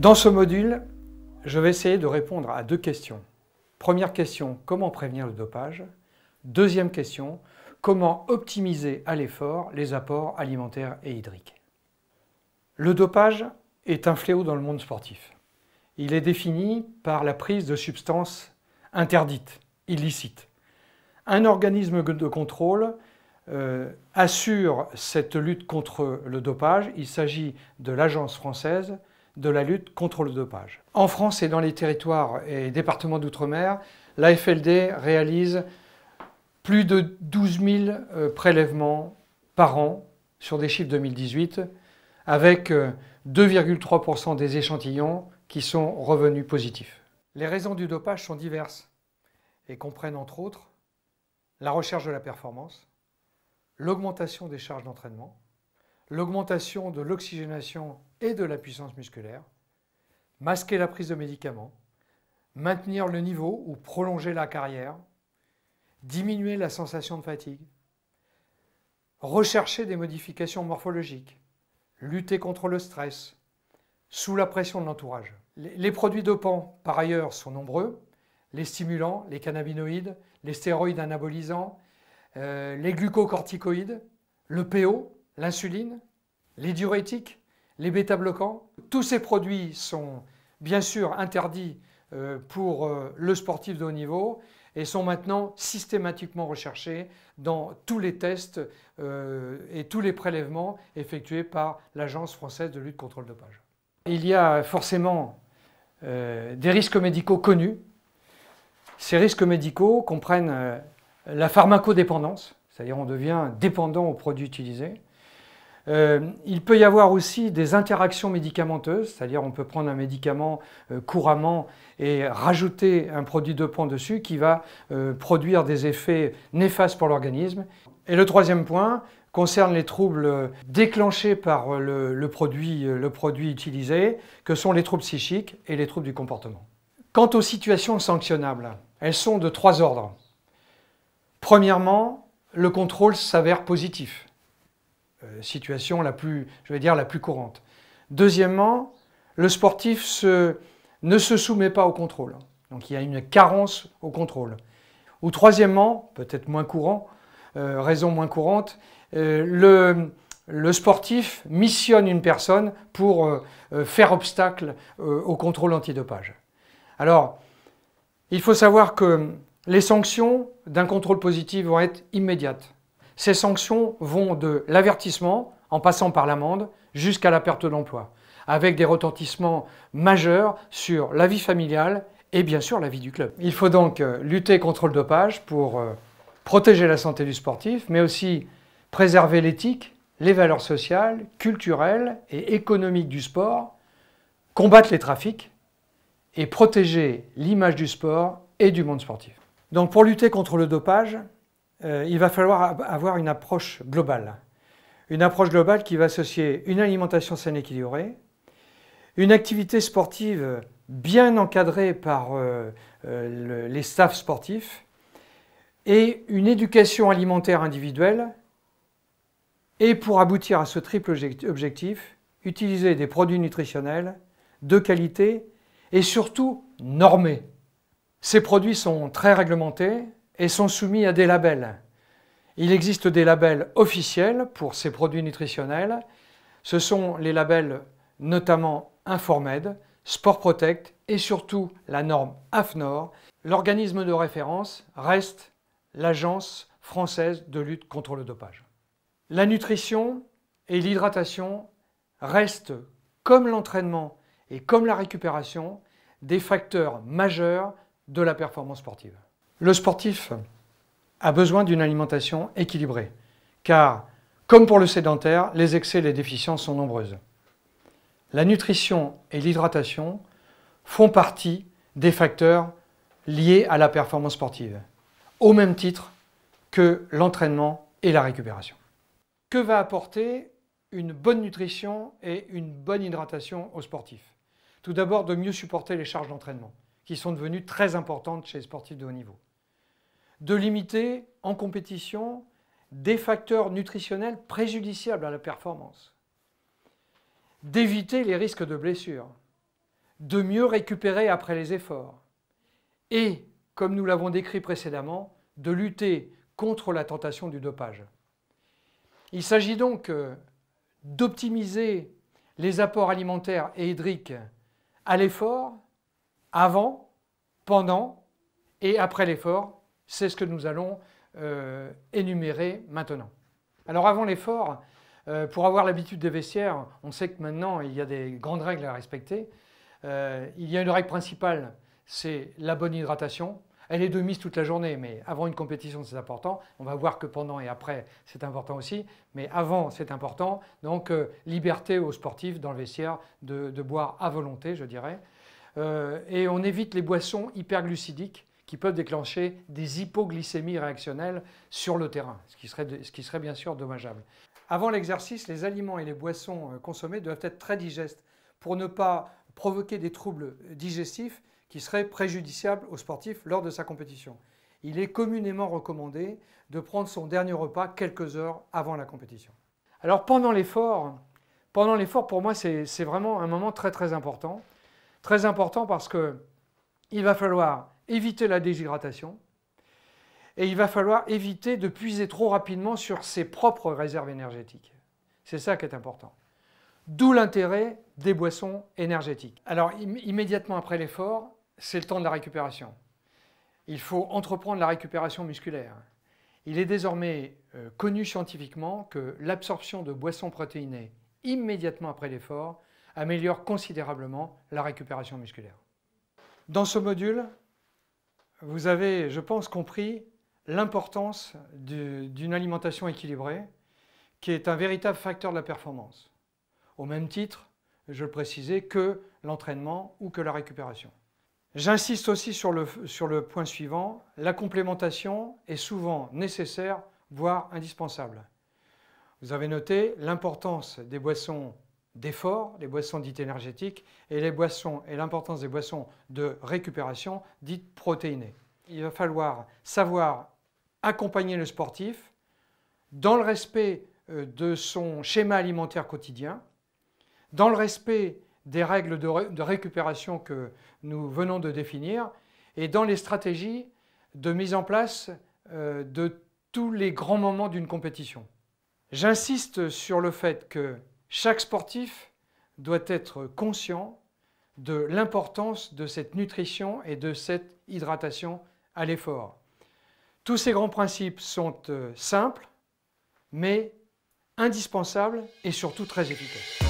Dans ce module, je vais essayer de répondre à deux questions. Première question, comment prévenir le dopage Deuxième question, comment optimiser à l'effort les apports alimentaires et hydriques Le dopage est un fléau dans le monde sportif. Il est défini par la prise de substances interdites, illicites. Un organisme de contrôle euh, assure cette lutte contre le dopage. Il s'agit de l'Agence française de la lutte contre le dopage. En France et dans les territoires et départements d'outre-mer, l'AFLD réalise plus de 12 000 euh, prélèvements par an sur des chiffres 2018, avec 2,3% euh, des échantillons qui sont revenus positifs. Les raisons du dopage sont diverses et comprennent entre autres la recherche de la performance, l'augmentation des charges d'entraînement, l'augmentation de l'oxygénation et de la puissance musculaire, masquer la prise de médicaments, maintenir le niveau ou prolonger la carrière, diminuer la sensation de fatigue, rechercher des modifications morphologiques, lutter contre le stress, sous la pression de l'entourage. Les produits dopants, par ailleurs, sont nombreux, les stimulants, les cannabinoïdes, les stéroïdes anabolisants, euh, les glucocorticoïdes, le PO, l'insuline, les diurétiques, les bêta-bloquants. Tous ces produits sont bien sûr interdits euh, pour euh, le sportif de haut niveau et sont maintenant systématiquement recherchés dans tous les tests euh, et tous les prélèvements effectués par l'Agence française de lutte contre le dopage. Il y a forcément des risques médicaux connus. Ces risques médicaux comprennent la pharmacodépendance, c'est-à-dire on devient dépendant aux produits utilisés, euh, il peut y avoir aussi des interactions médicamenteuses, c'est-à-dire on peut prendre un médicament euh, couramment et rajouter un produit de pont dessus qui va euh, produire des effets néfastes pour l'organisme. Et le troisième point concerne les troubles déclenchés par le produit utilisé, que sont les troubles psychiques et les troubles du comportement. Quant aux situations sanctionnables, elles sont de trois ordres. Premièrement, le contrôle s'avère positif. Euh, situation la plus, je vais dire, la plus courante. Deuxièmement, le sportif ne se soumet pas au contrôle. Donc il y a une carence au contrôle. Ou troisièmement, peut-être moins courant, euh, raison moins courante, euh, le, sportif missionne une personne pour faire obstacle au contrôle antidopage. Alors, il faut savoir que les sanctions d'un contrôle positif vont être immédiates. Ces sanctions vont de l'avertissement, en passant par l'amende, jusqu'à la perte d'emploi, avec des retentissements majeurs sur la vie familiale et bien sûr la vie du club. Il faut donc euh, lutter contre le dopage pour euh, protéger la santé du sportif, mais aussi préserver l'éthique, les valeurs sociales, culturelles et économiques du sport, combattre les trafics et protéger l'image du sport et du monde sportif. Donc pour lutter contre le dopage, euh, il va falloir avoir une approche globale. Une approche globale qui va associer une alimentation saine et équilibrée, une activité sportive bien encadrée par euh, euh, les staffs sportifs et une éducation alimentaire individuelle. Et pour aboutir à ce triple objectif, utiliser des produits nutritionnels de qualité et surtout normés. Ces produits sont très réglementés, et sont soumis à des labels. Il existe des labels officiels pour ces produits nutritionnels. Ce sont les labels notamment Informed, Sport Protect et surtout la norme AFNOR. L'organisme de référence reste l'Agence française de lutte contre le dopage. La nutrition et l'hydratation restent, comme l'entraînement et comme la récupération, des facteurs majeurs de la performance sportive. Le sportif a besoin d'une alimentation équilibrée, car, comme pour le sédentaire, les excès et les déficiences sont nombreuses. La nutrition et l'hydratation font partie des facteurs liés à la performance sportive, au même titre que l'entraînement et la récupération. Que va apporter une bonne nutrition et une bonne hydratation aux sportifs Tout d'abord, de mieux supporter les charges d'entraînement, qui sont devenues très importantes chez les sportifs de haut niveau de limiter en compétition des facteurs nutritionnels préjudiciables à la performance, d'éviter les risques de blessures, de mieux récupérer après les efforts et, comme nous l'avons décrit précédemment, de lutter contre la tentation du dopage. Il s'agit donc euh, d'optimiser les apports alimentaires et hydriques à l'effort, avant, pendant et après l'effort, c'est ce que nous allons euh, énumérer maintenant. Alors avant l'effort, euh, pour avoir l'habitude des vestiaires, on sait que maintenant il y a des grandes règles à respecter. Euh, il y a une règle principale, c'est la bonne hydratation. Elle est de mise toute la journée, mais avant une compétition, c'est important. On va voir que pendant et après, c'est important aussi. Mais avant, c'est important. Donc, liberté aux sportifs dans le vestiaire de, boire à volonté, je dirais. et on évite les boissons hyperglucidiques qui peuvent déclencher des hypoglycémies réactionnelles sur le terrain, ce qui serait, ce qui serait bien sûr dommageable. Avant l'exercice, les aliments et les boissons euh, consommés doivent être très digestes pour ne pas provoquer des troubles digestifs qui seraient préjudiciables aux sportif lors de sa compétition. Il est communément recommandé de prendre son dernier repas quelques heures avant la compétition. Alors pendant l'effort, pendant l'effort pour moi c'est vraiment un moment très très important. Très important parce que il va falloir éviter la déshydratation et il va falloir éviter de puiser trop rapidement sur ses propres réserves énergétiques. C'est ça qui est important. D'où l'intérêt des boissons énergétiques. Alors immédiatement après l'effort, c'est le temps de la récupération. Il faut entreprendre la récupération musculaire. Il est désormais euh, connu scientifiquement que l'absorption de boissons protéinées immédiatement après l'effort améliore considérablement la récupération musculaire. Dans ce module, vous avez, je pense, compris l'importance d'une alimentation équilibrée qui est un véritable facteur de la performance. Au même titre, je le précisais, que l'entraînement ou que la récupération. J'insiste aussi sur le, sur le point suivant, la complémentation est souvent nécessaire, voire indispensable. Vous avez noté l'importance des boissons d'effort, les boissons dites énergétiques, et les boissons et l'importance des boissons de récupération dites protéinées. Il va falloir savoir accompagner le sportif dans le respect euh, de son schéma alimentaire quotidien, dans le respect des règles de, récupération que nous venons de définir, et dans les stratégies de mise en place euh, de tous les grands moments d'une compétition. J'insiste sur le fait que chaque sportif doit être conscient de l'importance de cette nutrition et de cette hydratation à l'effort. Tous ces grands principes sont euh, simples, mais indispensables et surtout très efficaces.